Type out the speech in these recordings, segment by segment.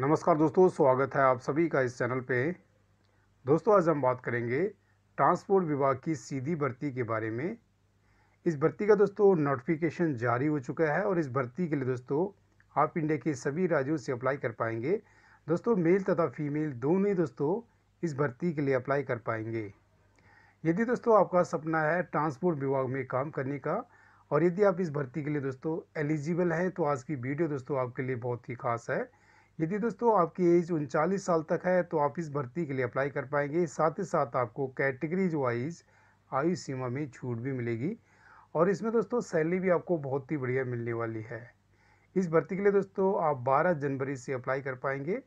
नमस्कार दोस्तों स्वागत है आप सभी का इस चैनल पे दोस्तों आज हम बात करेंगे ट्रांसपोर्ट विभाग की सीधी भर्ती के बारे में इस भर्ती का दोस्तों नोटिफिकेशन जारी हो चुका है और इस भर्ती के लिए दोस्तों आप इंडिया के सभी राज्यों से अप्लाई कर पाएंगे दोस्तों मेल तथा फीमेल दोनों ही दोस्तों इस भर्ती के लिए अप्लाई कर पाएंगे यदि दोस्तों आपका सपना है ट्रांसपोर्ट विभाग में काम करने का और यदि आप इस भर्ती के लिए दोस्तों एलिजिबल हैं तो आज की वीडियो दोस्तों आपके लिए बहुत ही खास है यदि दोस्तों आपकी एज उनचालीस साल तक है तो आप इस भर्ती के लिए अप्लाई कर पाएंगे साथ ही साथ आपको कैटेगरीज वाइज आयु सीमा में छूट भी मिलेगी और इसमें दोस्तों सैलरी भी आपको बहुत ही बढ़िया मिलने वाली है इस भर्ती के लिए दोस्तों आप 12 जनवरी से अप्लाई कर पाएंगे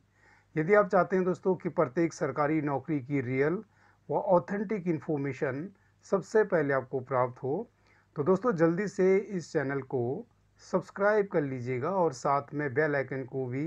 यदि आप चाहते हैं दोस्तों कि प्रत्येक सरकारी नौकरी की रियल व ऑथेंटिक इन्फॉर्मेशन सबसे पहले आपको प्राप्त हो तो दोस्तों जल्दी से इस चैनल को सब्सक्राइब कर लीजिएगा और साथ में बेल आइकन को भी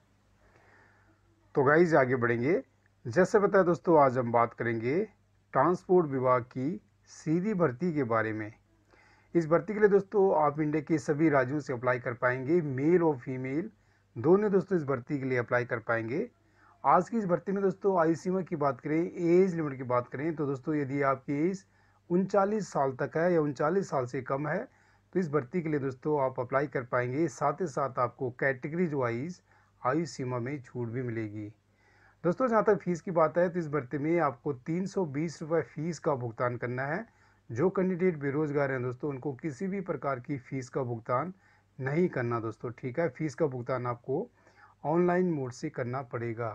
तो गाइज आगे बढ़ेंगे जैसे बताया दोस्तों आज हम बात करेंगे ट्रांसपोर्ट विभाग की सीधी भर्ती के बारे में इस भर्ती के लिए दोस्तों आप इंडिया के सभी राज्यों से अप्लाई कर पाएंगे मेल और फीमेल दोनों दोस्तों इस भर्ती के लिए अप्लाई कर पाएंगे आज की इस भर्ती में दोस्तों आयु सीमा की बात करें एज लिमिट की बात करें तो दोस्तों यदि आपकी एज उनचालीस साल तक है या उनचालीस साल से कम है तो इस भर्ती के लिए दोस्तों आप अप्लाई कर पाएंगे साथ ही साथ आपको कैटेगरीज वाइज आयु सीमा में छूट भी मिलेगी दोस्तों जहाँ तक फ़ीस की बात है तो इस भर्ती में आपको तीन सौ बीस रुपये फ़ीस का भुगतान करना है जो कैंडिडेट बेरोज़गार हैं दोस्तों उनको किसी भी प्रकार की फ़ीस का भुगतान नहीं करना दोस्तों ठीक है फ़ीस का भुगतान आपको ऑनलाइन मोड से करना पड़ेगा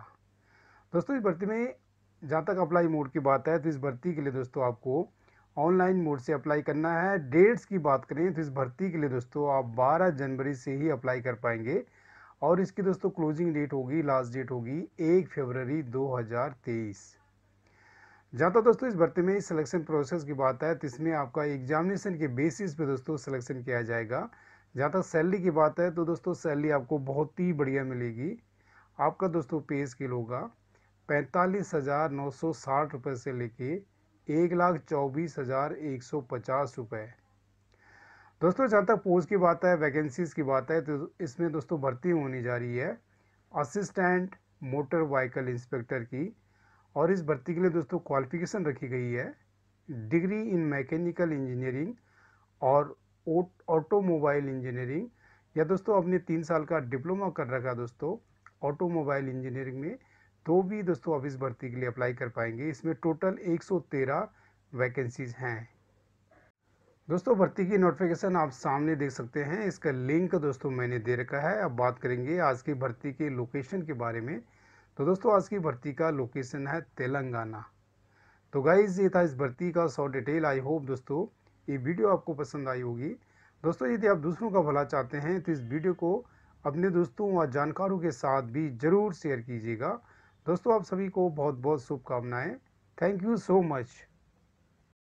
दोस्तों इस भर्ती में जहाँ तक अप्लाई मोड की बात है तो इस भर्ती के लिए दोस्तों आपको ऑनलाइन मोड से अप्लाई करना है डेट्स की बात करें तो इस भर्ती के लिए दोस्तों आप 12 जनवरी से ही अप्लाई कर पाएंगे और इसकी दोस्तों क्लोजिंग डेट होगी लास्ट डेट होगी एक फरवरी 2023 जहाँ तक दोस्तों इस भर्ती में सिलेक्शन प्रोसेस की बात है तो इसमें आपका एग्जामिनेशन के बेसिस पे दोस्तों सिलेक्शन किया जाएगा जहाँ तक सैलरी की बात है तो दोस्तों सैलरी आपको बहुत ही बढ़िया मिलेगी आपका दोस्तों पे स्केल होगा पैंतालीस हज़ार नौ सौ साठ रुपये से लेके एक लाख चौबीस हज़ार एक सौ पचास रुपये दोस्तों जहाँ तक पोस्ट की बात है वैकेंसीज़ की बात है तो इसमें दोस्तों भर्ती होनी जा रही है असिस्टेंट मोटर वाइकल इंस्पेक्टर की और इस भर्ती के लिए दोस्तों क्वालिफिकेशन रखी गई है डिग्री इन मैकेनिकल इंजीनियरिंग और ऑटोमोबाइल इंजीनियरिंग या दोस्तों अपने तीन साल का डिप्लोमा कर रखा दोस्तों ऑटोमोबाइल इंजीनियरिंग में तो भी दोस्तों अब इस भर्ती के लिए अप्लाई कर पाएंगे इसमें टोटल 113 वैकेंसीज़ हैं दोस्तों भर्ती की नोटिफिकेशन आप सामने देख सकते हैं इसका लिंक दोस्तों मैंने दे रखा है अब बात करेंगे आज की भर्ती के लोकेशन के बारे में तो दोस्तों आज की भर्ती का लोकेशन है तेलंगाना तो गाइज ये था इस भर्ती का सौ डिटेल आई होप दोस्तों ये वीडियो आपको पसंद आई होगी दोस्तों यदि आप दूसरों का भला चाहते हैं तो इस वीडियो को अपने दोस्तों व जानकारों के साथ भी ज़रूर शेयर कीजिएगा दोस्तों आप सभी को बहुत बहुत शुभकामनाएँ थैंक यू सो मच